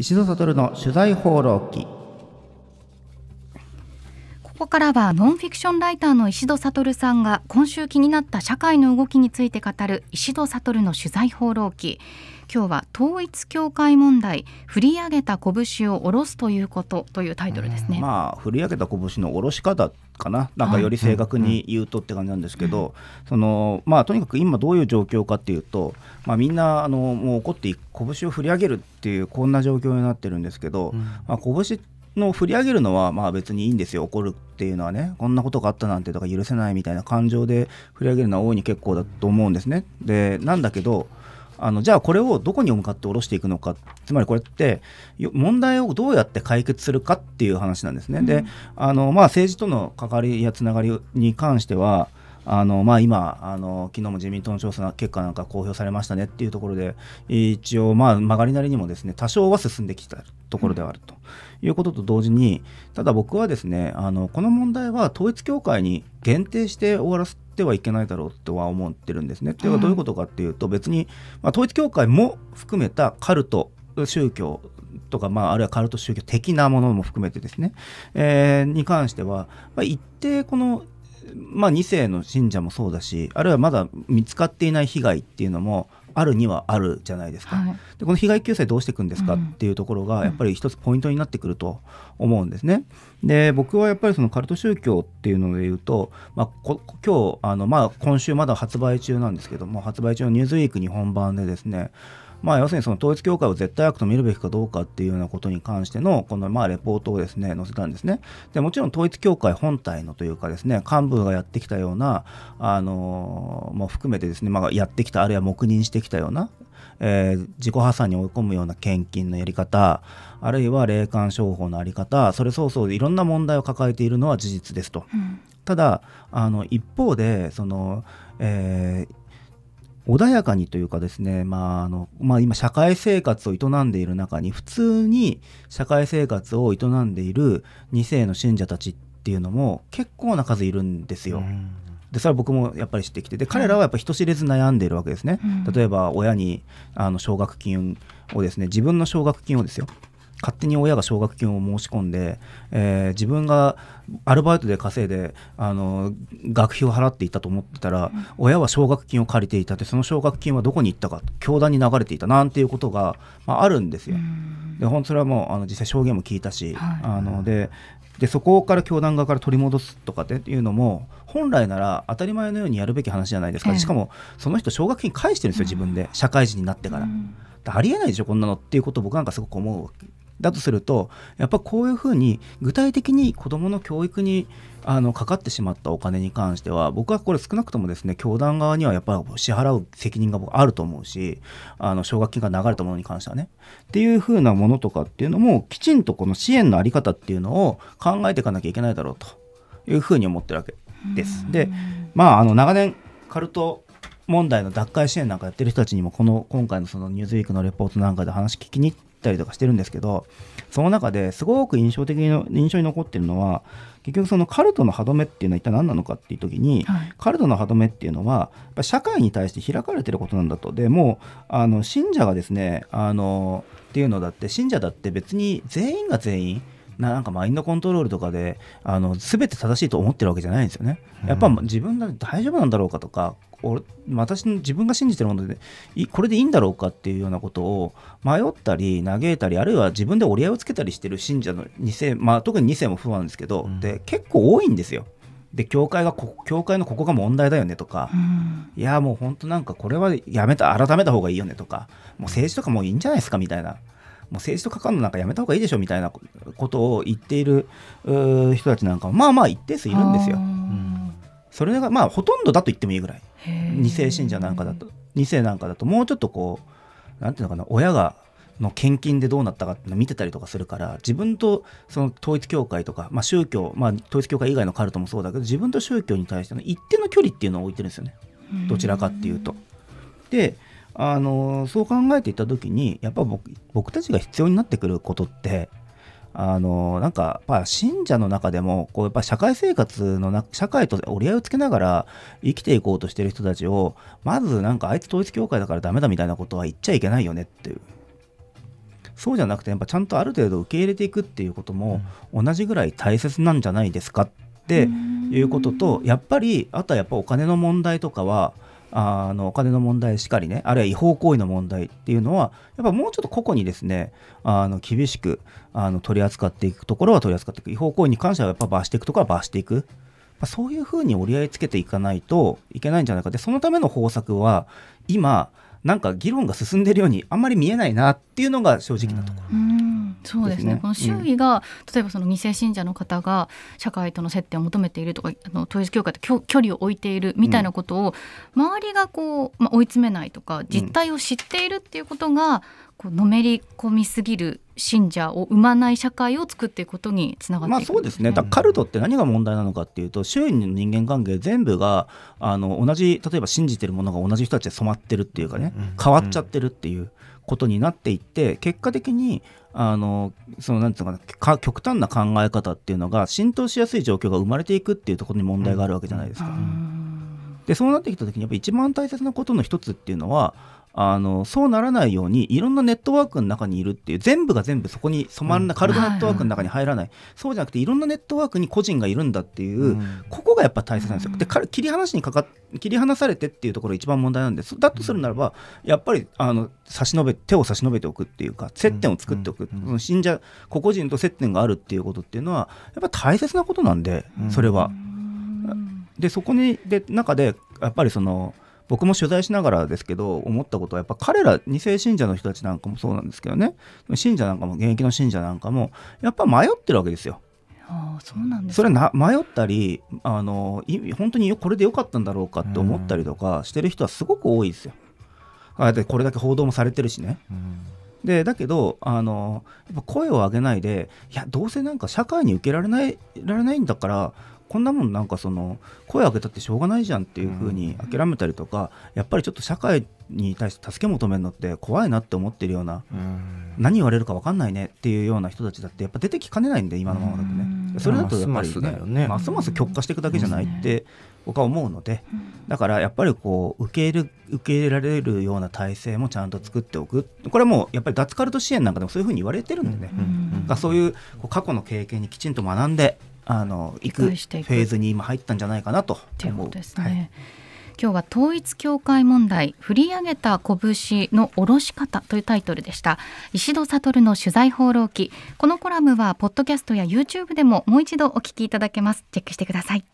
石戸悟の取材放浪記ここからはノンフィクションライターの石戸悟さんが今週気になった社会の動きについて語る石戸悟の取材放浪記今日は統一教会問題振り上げた拳を下ろすということというタイトルですね、まあ振り上げた拳の下ろし方かななんかより正確に言うとって感じなんですけど、そのまあとにかく今どういう状況かっていうとまあみんなあのもう怒って拳を振り上げるっていうこんな状況になってるんですけど、うん、まあ拳っての振り上げるのはまあ別にいいんですよ怒るっていうのはねこんなことがあったなんてとか許せないみたいな感情で振り上げるのは大いに結構だと思うんですねでなんだけどあのじゃあこれをどこに向かって下ろしていくのかつまりこれって問題をどうやって解決するかっていう話なんですね、うん、であのまあ政治との関わりやつながりに関してはあのまあ、今あの、昨日も自民党の調査結果なんか公表されましたねっていうところで、一応、まあ、曲がりなりにもですね多少は進んできたところではあるということと同時に、ただ僕はですねあのこの問題は統一教会に限定して終わらせてはいけないだろうとは思ってるんですね。と、はい、いうのはどういうことかっていうと、別に、まあ、統一教会も含めたカルト宗教とか、まあ、あるいはカルト宗教的なものも含めてですね、えー、に関しては、まあ、一定このまあ、2世の信者もそうだしあるいはまだ見つかっていない被害っていうのもあるにはあるじゃないですか、はい、でこの被害救済どうしていくんですかっていうところがやっぱり一つポイントになってくると思うんですね。で僕はやっぱりそのカルト宗教っていうので言うと、まあ、こ今日あの、まあ、今週まだ発売中なんですけども発売中の「ニューズウィーク日本版でですねまあ、要するにその統一教会を絶対悪と見るべきかどうかっていうようなことに関しての、このまあレポートをですね、載せたんですね。で、もちろん統一教会本体のというかですね、幹部がやってきたような、あのー、も含めてですね、まあ、やってきた、あるいは黙認してきたような、えー、自己破産に追い込むような献金のやり方、あるいは霊感商法のあり方、それそうそういろんな問題を抱えているのは事実ですと。うん、ただ、あの、一方で、その、えー、穏やかにというかですね、まああのまあ、今社会生活を営んでいる中に普通に社会生活を営んでいる2世の信者たちっていうのも結構な数いるんですよ。うん、でそれは僕もやっぱり知ってきてで彼らはやっぱ人知れず悩んでいるわけですね。うん、例えば親にあの奨学金をですね自分の奨学金をですよ勝手に親が奨学金を申し込んで、えー、自分がアルバイトで稼いであの学費を払っていたと思ってたら、うん、親は奨学金を借りていたってその奨学金はどこに行ったか教団に流れていたなんていうことが、まあ、あるんですよ。で本それはもうあの実際証言も聞いたし、はい、あのででそこから教団側から取り戻すとかっていうのも本来なら当たり前のようにやるべき話じゃないですか、ええ、しかもその人奨学金返してるんですよ自分で、うん、社会人になってから。うん、ありえないでしょこんなのっていうことを僕なんかすごく思うだとするとやっぱこういうふうに具体的に子どもの教育にあのかかってしまったお金に関しては僕はこれ少なくともですね教団側にはやっぱり支払う責任が僕あると思うしあの奨学金が流れたものに関してはねっていうふうなものとかっていうのもきちんとこの支援の在り方っていうのを考えていかなきゃいけないだろうというふうに思ってるわけです。でまああの長年カルト問題の脱会支援なんかやってる人たちにも、この今回のそのニューズウィークのレポートなんかで話聞きに行ったりとかしてるんですけど、その中ですごく印象的に印象に残ってるのは、結局そのカルトの歯止めっていうのは一体何なのかっていう時に、はい、カルトの歯止めっていうのはやっぱ社会に対して開かれてることなんだとでもあの信者がですねあのっていうのだって信者だって別に全員が全員なんかマインドコントロールとかであの全て正しいと思ってるわけじゃないんですよね。やっぱ自分が大丈夫なんだろうかとか俺私自分が信じてるものでこれでいいんだろうかっていうようなことを迷ったり嘆いたりあるいは自分で折り合いをつけたりしてる信者の2世、まあ、特に2世も不安ですけど、うん、で結構多いんですよ。で教会が教会のここが問題だよねとか、うん、いやもう本当なんかこれはやめた改めた方がいいよねとかもう政治とかもういいんじゃないですかみたいなもう政治と関わるのなんかやめた方がいいでしょみたいなことを言っている人たちなんかもまあまあ一定数いるんですよ。うん、それがまあほとんどだと言ってもいいぐらい2世信者なんかだと2世なんかだともうちょっとこうなんていうのかな親がの献金でどうなったかって見てたりとかするから自分とその統一教会とか、まあ、宗教、まあ、統一教会以外のカルトもそうだけど自分と宗教に対しての一定の距離っていうのを置いてるんですよねどちらかっていうと。であのそう考えていった時にやっぱ僕僕たちが必要になってくることってあのなんかやっぱ信者の中でもこうやっぱ社会生活のな社会と折り合いをつけながら生きていこうとしてる人たちをまずなんかあいつ統一教会だからダメだみたいなことは言っちゃいけないよねっていうそうじゃなくてやっぱちゃんとある程度受け入れていくっていうことも同じぐらい大切なんじゃないですかっていうこととやっぱりあとはやっぱお金の問題とかはあのお金の問題しかりね、あるいは違法行為の問題っていうのは、やっぱもうちょっと個々にですね、あの厳しくあの取り扱っていくところは取り扱っていく、違法行為に関してはやっぱ罰していくところは罰していく。まあ、そういうふうに折り合いつけていかないといけないんじゃないかで、そのための方策は今、なんか議論が進んでるようにあんまり見えないなっていうのが正直なところ。そうですね、ね、この周囲が、うん、例えばその2世信者の方が社会との接点を求めているとかあの統一教会と距離を置いているみたいなことを、周りがこう、まあ、追い詰めないとか実態を知っているっていうことが、こうのめり込みすぎる信者を生まない社会を作っていくことにつながって、ね、まあ、そうですね、だカルトって何が問題なのかっていうと、周囲の人間関係全部があの同じ、例えば信じてるものが同じ人たちで染まってるっていうかね、変わっちゃってるっていうことになっていって、結果的に、あのそのなんていうのかなか、極端な考え方っていうのが浸透しやすい状況が生まれていくっていうところに問題があるわけじゃないですか。でそうなってきた時にやっぱ一番大切なことの一つっていうのはあのそうならないようにいろんなネットワークの中にいるっていう全部が全部そこに染まらない、うん、カルトネットワークの中に入らない、そうじゃなくていろんなネットワークに個人がいるんだっていう、うん、ここがやっぱ大切なんですよ。で切り離しにかか切り離されてっていうところが一番問題なんですだとするならばやっぱりあの差し伸べ手を差し伸べておくっていうか接点を作っておく、うん、その信者個々人と接点があるっていうことっていうのはやっぱ大切なことなんでそれは。でそこにで中でやっぱりその僕も取材しながらですけど思ったことはやっぱ彼ら2世信者の人たちなんかもそうなんですけどね信者なんかも現役の信者なんかもやっぱ迷ってるわけですよ。あそうなんですそれは迷ったりあの本当にこれでよかったんだろうかって思ったりとかしてる人はすごく多いですよ。あえてこれだけ報道もされてるしね。でだけどあのやっぱ声を上げないでいやどうせなんか社会に受けられないられないんだからこんなもんなんかその声上げたってしょうがないじゃんっていうふうに諦めたりとか、やっぱりちょっと社会に対して助け求めるのって怖いなって思ってるような、何言われるか分かんないねっていうような人たちだってやっぱ出てきかねないんで今のままだとね、それだとやっぱり、ねますます極化していくだけじゃないって僕は思うので、だからやっぱりこう受け入れ受け入れられるような体制もちゃんと作っておくこれはもうやっぱり脱カルト支援なんかでもそういうふうに言われてるんでね、うそういう過去の経験にきちんと学んであの行くフェーズに今入ったんじゃないかなと思う。ですね、はい、今日は統一教会問題振り上げた拳の下ろし方というタイトルでした石戸悟の取材放浪記このコラムはポッドキャストや YouTube でももう一度お聞きいただけますチェックしてください